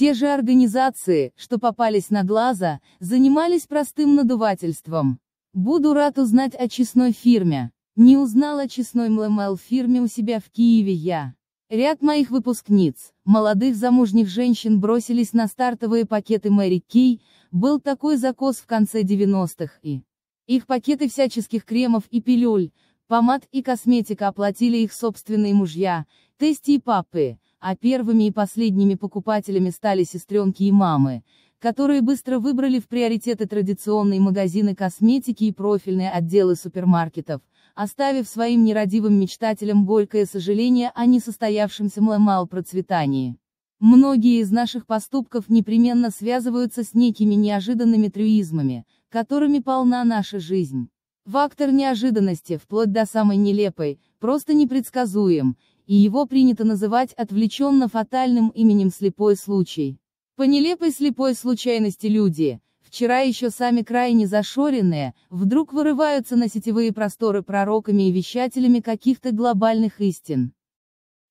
Те же организации, что попались на глаза, занимались простым надувательством. Буду рад узнать о честной фирме. Не узнал о честной МЛМЛ фирме у себя в Киеве я. Ряд моих выпускниц, молодых замужних женщин бросились на стартовые пакеты Мэри Кей, был такой закос в конце 90-х и... Их пакеты всяческих кремов и пилюль, помад и косметика оплатили их собственные мужья, тести и папы, а первыми и последними покупателями стали сестренки и мамы, которые быстро выбрали в приоритеты традиционные магазины косметики и профильные отделы супермаркетов, оставив своим нерадивым мечтателям горькое сожаление о несостоявшемся мламал процветании. Многие из наших поступков непременно связываются с некими неожиданными трюизмами, которыми полна наша жизнь. Фактор неожиданности, вплоть до самой нелепой, просто непредсказуем, и его принято называть отвлеченно-фатальным именем «слепой случай». По нелепой слепой случайности люди, вчера еще сами крайне зашоренные, вдруг вырываются на сетевые просторы пророками и вещателями каких-то глобальных истин.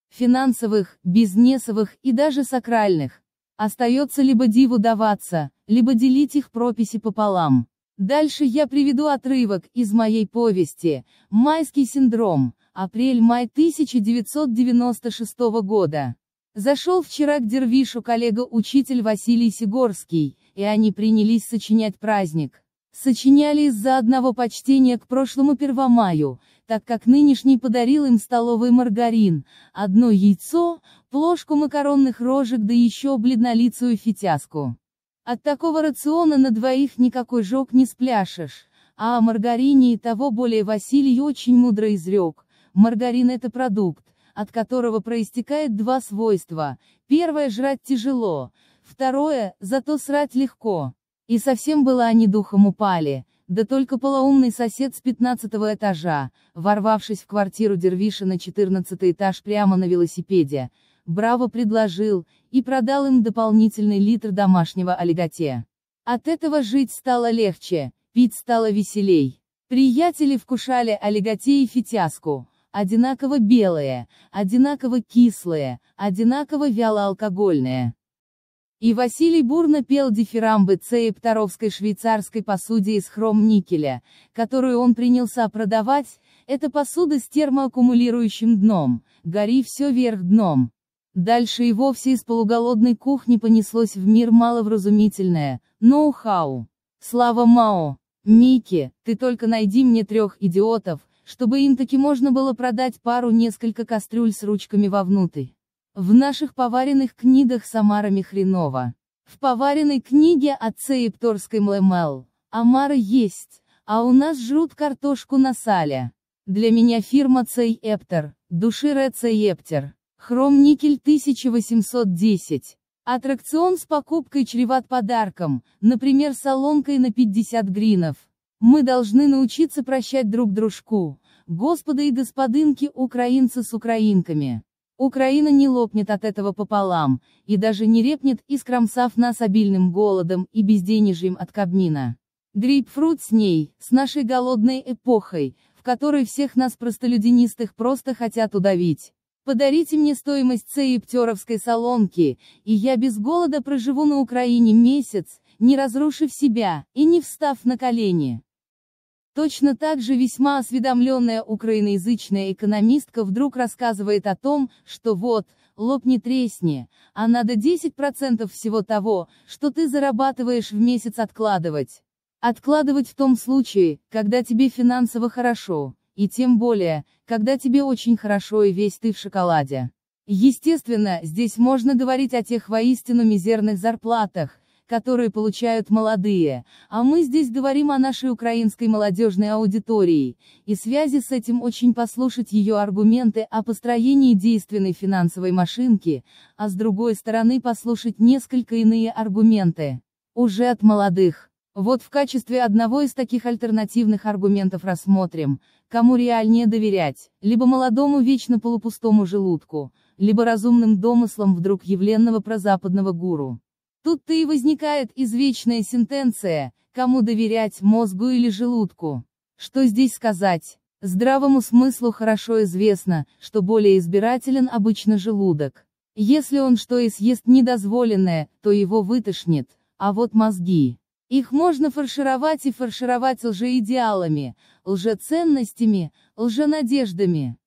Финансовых, бизнесовых и даже сакральных. Остается либо диву даваться, либо делить их прописи пополам. Дальше я приведу отрывок из моей повести «Майский синдром», Апрель-май 1996 года. Зашел вчера к Дервишу коллега-учитель Василий Сигорский, и они принялись сочинять праздник. Сочиняли из-за одного почтения к прошлому Первомаю, так как нынешний подарил им столовый маргарин, одно яйцо, плошку макаронных рожек да еще бледнолицую фитяску. От такого рациона на двоих никакой жог не спляшешь, а о маргарине и того более Василий очень мудро изрек, Маргарин – это продукт, от которого проистекает два свойства. Первое – жрать тяжело, второе – зато срать легко. И совсем было они духом упали, да только полоумный сосед с 15 этажа, ворвавшись в квартиру Дервиша на 14 этаж прямо на велосипеде, браво предложил, и продал им дополнительный литр домашнего олиготе. От этого жить стало легче, пить стало веселей. Приятели вкушали олиготе и фитяску, одинаково белое, одинаково кислое, одинаково вялоалкогольные. И Василий бурно пел дифирамбы цеепторовской швейцарской посуде из хром-никеля, которую он принялся продавать, это посуда с термоаккумулирующим дном, гори все вверх дном. Дальше и вовсе из полуголодной кухни понеслось в мир маловразумительное, ноу-хау. Слава Мао! Мики, ты только найди мне трех идиотов, чтобы им таки можно было продать пару-несколько кастрюль с ручками вовнутрь. В наших поваренных книгах Самара Михренова. В поваренной книге отца Епторской МЛМЛ. Амара есть, а у нас жрут картошку на сале. Для меня фирма Цей Эптер, души Рецей Эптер. Хром Никель 1810. Аттракцион с покупкой чреват подарком, например, солонкой на 50 гринов. Мы должны научиться прощать друг дружку. Господа и господынки украинцы с украинками. Украина не лопнет от этого пополам, и даже не репнет, искромсав нас обильным голодом и безденежьем от Кабмина. Грейпфрут с ней, с нашей голодной эпохой, в которой всех нас простолюдинистых просто хотят удавить. Подарите мне стоимость цеи птеровской солонки, и я без голода проживу на Украине месяц, не разрушив себя, и не встав на колени. Точно так же весьма осведомленная украиноязычная экономистка вдруг рассказывает о том, что вот, лопни тресни, а надо 10% всего того, что ты зарабатываешь в месяц откладывать. Откладывать в том случае, когда тебе финансово хорошо, и тем более, когда тебе очень хорошо и весь ты в шоколаде. Естественно, здесь можно говорить о тех воистину мизерных зарплатах, которые получают молодые, а мы здесь говорим о нашей украинской молодежной аудитории, и связи с этим очень послушать ее аргументы о построении действенной финансовой машинки, а с другой стороны послушать несколько иные аргументы. Уже от молодых. Вот в качестве одного из таких альтернативных аргументов рассмотрим, кому реальнее доверять, либо молодому вечно полупустому желудку, либо разумным домыслам вдруг явленного прозападного гуру. Тут-то и возникает извечная сентенция, кому доверять, мозгу или желудку. Что здесь сказать? Здравому смыслу хорошо известно, что более избирателен обычно желудок. Если он что и съест недозволенное, то его вытошнит, а вот мозги. Их можно фаршировать и фаршировать лжеидеалами, лжеценностями, лженадеждами.